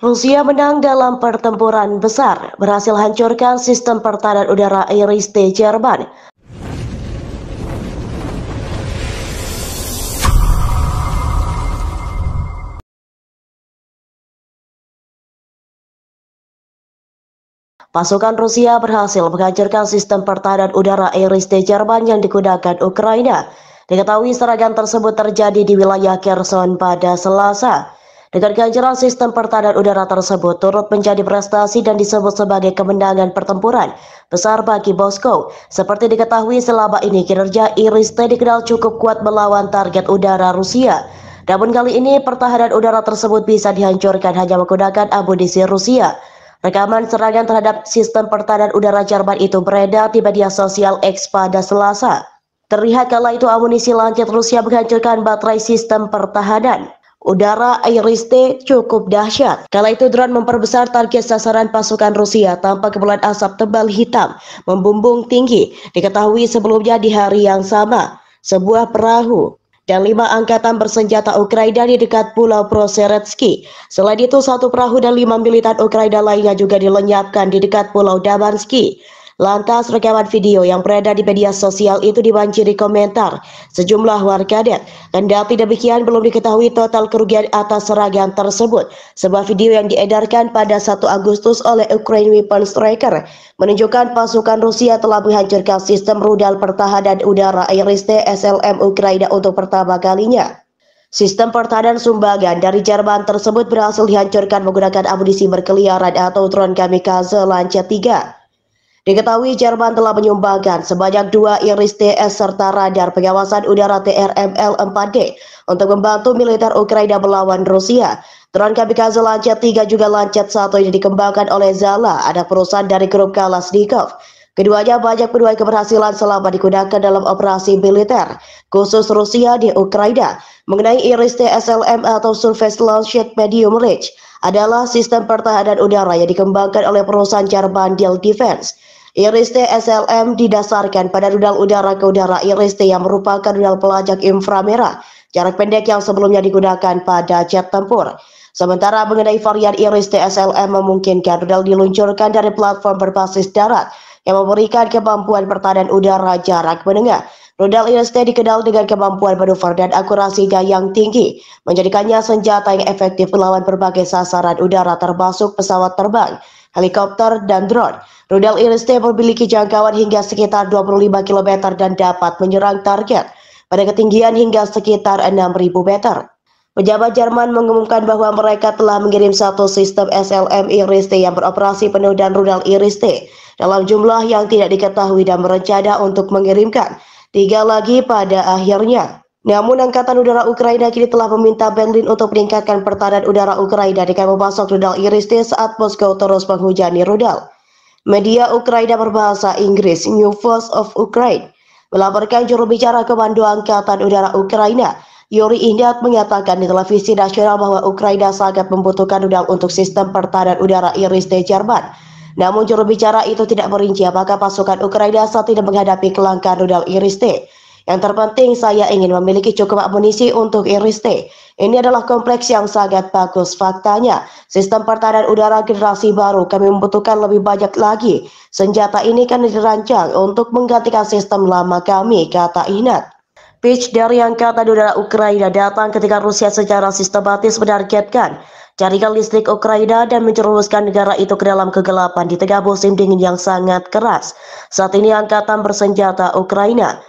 Rusia menang dalam pertempuran besar, berhasil hancurkan sistem pertahanan udara Iris T. Jerman. Pasukan Rusia berhasil menghancurkan sistem pertahanan udara Iris T. Jerman yang digunakan Ukraina. Diketahui serangan tersebut terjadi di wilayah Kherson pada Selasa. Dengan kehancuran sistem pertahanan udara tersebut turut menjadi prestasi dan disebut sebagai kemenangan pertempuran besar bagi Bosco. Seperti diketahui selama ini kinerja Iris T dikenal cukup kuat melawan target udara Rusia. Namun kali ini pertahanan udara tersebut bisa dihancurkan hanya menggunakan amunisi Rusia. Rekaman serangan terhadap sistem pertahanan udara Jerman itu beredar di media sosial X pada Selasa. Terlihat kala itu amunisi lancet Rusia menghancurkan baterai sistem pertahanan. Udara airiste cukup dahsyat. Kala itu drone memperbesar target sasaran pasukan Rusia tanpa kepulan asap tebal hitam membumbung tinggi. Diketahui sebelumnya di hari yang sama, sebuah perahu dan lima angkatan bersenjata Ukraina di dekat Pulau Proseretsky. Selain itu, satu perahu dan lima militan Ukraina lainnya juga dilenyapkan di dekat Pulau Damansky. Lantas rekaman video yang beredar di media sosial itu dibanjiri komentar sejumlah warganet. Kendati demikian belum diketahui total kerugian atas serangan tersebut. Sebuah video yang diedarkan pada 1 Agustus oleh Ukraine Weapon Striker menunjukkan pasukan Rusia telah menghancurkan sistem rudal pertahanan udara iris SLM Ukraina untuk pertama kalinya. Sistem pertahanan sumbangan dari Jerman tersebut berhasil dihancurkan menggunakan amunisi berkeliaran atau drone kamikaze lancet 3. Diketahui Jerman telah menyumbangkan sebanyak dua Iris TS serta radar pengawasan udara TRML 4D untuk membantu militer Ukraina melawan Rusia. Drone kamikaze Lancet 3 juga Lancet 1 yang dikembangkan oleh Zala, ada perusahaan dari grup Kalashnikov. Keduanya banyak menuai keberhasilan selama digunakan dalam operasi militer, khusus Rusia di Ukraina. Mengenai IRIS TSLM atau Surface Launched Medium Range adalah sistem pertahanan udara yang dikembangkan oleh perusahaan Jerman Deal Defense. IRIS-T SLM didasarkan pada rudal udara ke udara iris yang merupakan rudal pelacak inframerah jarak pendek yang sebelumnya digunakan pada jet tempur. Sementara mengenai varian IRIS-T SLM memungkinkan rudal diluncurkan dari platform berbasis darat yang memberikan kemampuan pertahanan udara jarak menengah. Rudal IRIS-T dikenal dengan kemampuan manuver dan akurasinya yang tinggi, menjadikannya senjata yang efektif melawan berbagai sasaran udara termasuk pesawat terbang helikopter, dan drone. Rudal T memiliki jangkauan hingga sekitar 25 km dan dapat menyerang target pada ketinggian hingga sekitar 6.000 meter. Pejabat Jerman mengumumkan bahwa mereka telah mengirim satu sistem SLM T yang beroperasi penuh dan rudal T dalam jumlah yang tidak diketahui dan berencana untuk mengirimkan tiga lagi pada akhirnya. Namun Angkatan Udara Ukraina kini telah meminta Berlin untuk meningkatkan pertahanan udara Ukraina dengan memasok rudal Iris-T saat Moskow terus menghujani rudal. Media Ukraina berbahasa Inggris New Force of Ukraine melaporkan juru bicara Komando Angkatan Udara Ukraina Yuri Ihnat menyatakan di televisi nasional bahwa Ukraina sangat membutuhkan rudal untuk sistem pertahanan udara Iris-T Jerman. Namun juru bicara itu tidak merinci apakah pasukan Ukraina saat tidak menghadapi kelangkaan rudal Iris-T. Yang terpenting saya ingin memiliki cukup amunisi untuk IRIS-T. Ini adalah kompleks yang sangat bagus faktanya. Sistem pertahanan udara generasi baru kami membutuhkan lebih banyak lagi. Senjata ini kan dirancang untuk menggantikan sistem lama kami, kata Inat. Pitch dari Angkatan Udara Ukraina datang ketika Rusia secara sistematis menargetkan jaringan listrik Ukraina dan menjerumuskan negara itu ke dalam kegelapan di tengah musim dingin yang sangat keras. Saat ini Angkatan Bersenjata Ukraina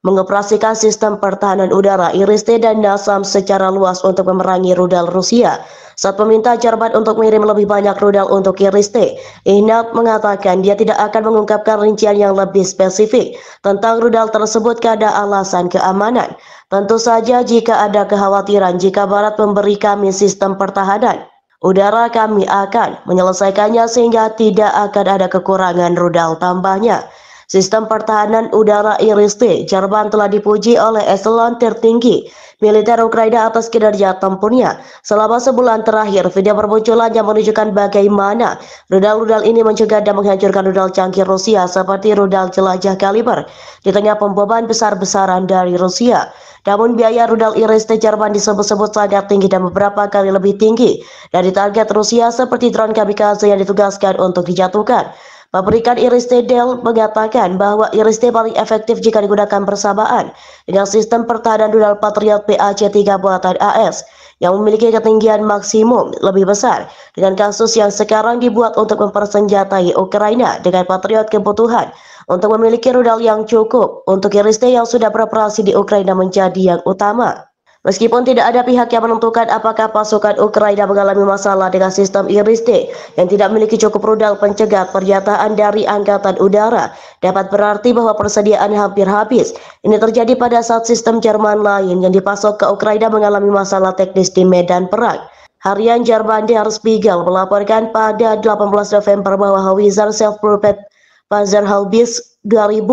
mengoperasikan sistem pertahanan udara IRIS-T dan NASAM secara luas untuk memerangi rudal Rusia. Saat meminta Jerman untuk mengirim lebih banyak rudal untuk IRIS-T, Ignat mengatakan dia tidak akan mengungkapkan rincian yang lebih spesifik tentang rudal tersebut karena alasan keamanan. Tentu saja jika ada kekhawatiran jika Barat memberi kami sistem pertahanan, udara kami akan menyelesaikannya sehingga tidak akan ada kekurangan rudal tambahnya. Sistem pertahanan udara T, Jerman telah dipuji oleh eselon tertinggi militer Ukraina atas kinerja tempurnya. Selama sebulan terakhir, video bermunculan yang menunjukkan bagaimana rudal-rudal ini mencegah dan menghancurkan rudal canggih Rusia seperti rudal jelajah kaliber di tengah pemboman besar-besaran dari Rusia. Namun biaya rudal T Jerman disebut-sebut sangat tinggi dan beberapa kali lebih tinggi dari target Rusia seperti drone kamikaze yang ditugaskan untuk dijatuhkan. Pabrikan Iris T. mengatakan bahwa Iris T paling efektif jika digunakan bersamaan dengan sistem pertahanan rudal Patriot PAC-3 buatan AS yang memiliki ketinggian maksimum lebih besar dengan kasus yang sekarang dibuat untuk mempersenjatai Ukraina dengan Patriot kebutuhan untuk memiliki rudal yang cukup untuk Iris T yang sudah beroperasi di Ukraina menjadi yang utama. Meskipun tidak ada pihak yang menentukan apakah pasukan Ukraina mengalami masalah dengan sistem IRIS-T yang tidak memiliki cukup rudal pencegah pernyataan dari Angkatan Udara dapat berarti bahwa persediaan hampir habis. Ini terjadi pada saat sistem Jerman lain yang dipasok ke Ukraina mengalami masalah teknis di medan perang. Harian Jerman Der Spiegel melaporkan pada 18 November bahwa Howitzer self-propelled Panzerhaubitze 2000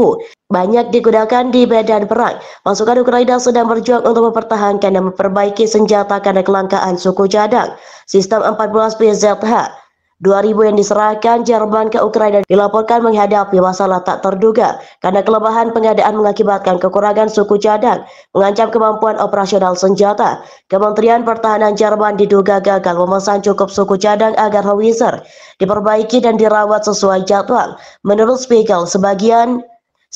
banyak digunakan di medan perang. Pasukan Ukraina sedang berjuang untuk mempertahankan dan memperbaiki senjata karena kelangkaan suku cadang. Sistem 14 PZH 2000 yang diserahkan Jerman ke Ukraina dilaporkan menghadapi masalah tak terduga karena kelemahan pengadaan mengakibatkan kekurangan suku cadang mengancam kemampuan operasional senjata. Kementerian Pertahanan Jerman diduga gagal memesan cukup suku cadang agar howitzer diperbaiki dan dirawat sesuai jadwal. Menurut Spiegel, sebagian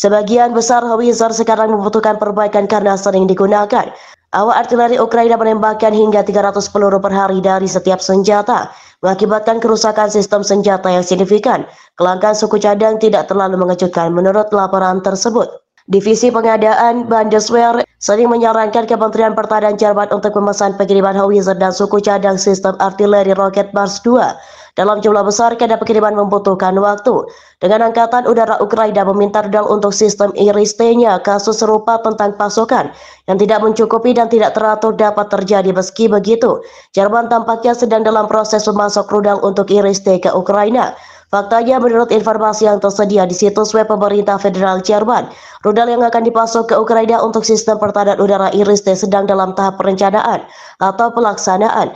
Sebagian besar howitzer sekarang membutuhkan perbaikan karena sering digunakan. Awak artileri Ukraina menembakkan hingga 300 peluru per hari dari setiap senjata, mengakibatkan kerusakan sistem senjata yang signifikan. Kelangkaan suku cadang tidak terlalu mengejutkan menurut laporan tersebut. Divisi Pengadaan Bundeswehr sering menyarankan Kementerian Pertahanan Jerman untuk memesan pengiriman howitzer dan suku cadang sistem artileri roket Mars 2 dalam jumlah besar karena pengiriman membutuhkan waktu. Dengan Angkatan Udara Ukraina meminta rudal untuk sistem Iris-T-nya kasus serupa tentang pasokan yang tidak mencukupi dan tidak teratur dapat terjadi meski begitu. Jerman tampaknya sedang dalam proses memasok rudal untuk Iris-T ke Ukraina. Faktanya menurut informasi yang tersedia di situs web pemerintah federal Jerman, rudal yang akan dipasok ke Ukraina untuk sistem pertahanan udara Iris T sedang dalam tahap perencanaan atau pelaksanaan